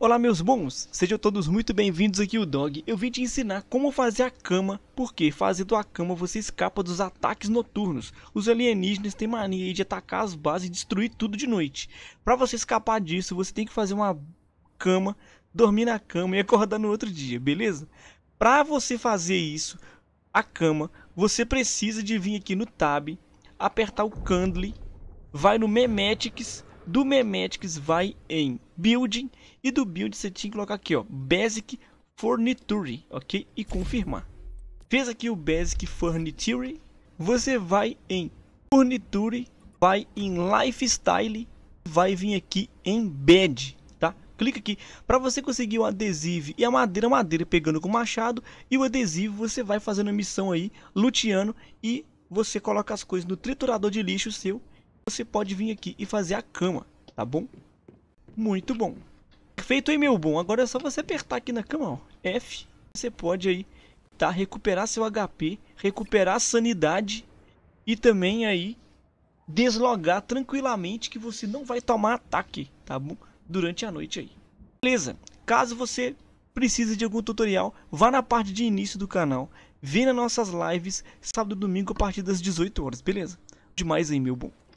Olá meus bons, sejam todos muito bem-vindos aqui o Dog. Eu vim te ensinar como fazer a cama, porque fazendo a cama você escapa dos ataques noturnos. Os alienígenas têm mania de atacar as bases e destruir tudo de noite. Para você escapar disso, você tem que fazer uma cama, dormir na cama e acordar no outro dia, beleza? Para você fazer isso, a cama, você precisa de vir aqui no tab, apertar o Candle, vai no Memetics do Memetics vai em Building e do Build você tinha que colocar aqui, ó, Basic Furniture, ok? E confirmar. Fez aqui o Basic Furniture, você vai em Furniture, vai em Lifestyle, vai vir aqui em Bed, tá? Clica aqui para você conseguir o adesivo e a madeira, madeira pegando com o machado e o adesivo você vai fazendo a missão aí, luteando e você coloca as coisas no triturador de lixo seu você pode vir aqui e fazer a cama, tá bom? Muito bom. Feito aí, meu bom. Agora é só você apertar aqui na cama, ó. F. Você pode aí, tá? Recuperar seu HP, recuperar a sanidade e também aí deslogar tranquilamente que você não vai tomar ataque, tá bom? Durante a noite aí. Beleza. Caso você precise de algum tutorial, vá na parte de início do canal. Vê nas nossas lives, sábado e domingo a partir das 18 horas, beleza? Demais aí, meu bom.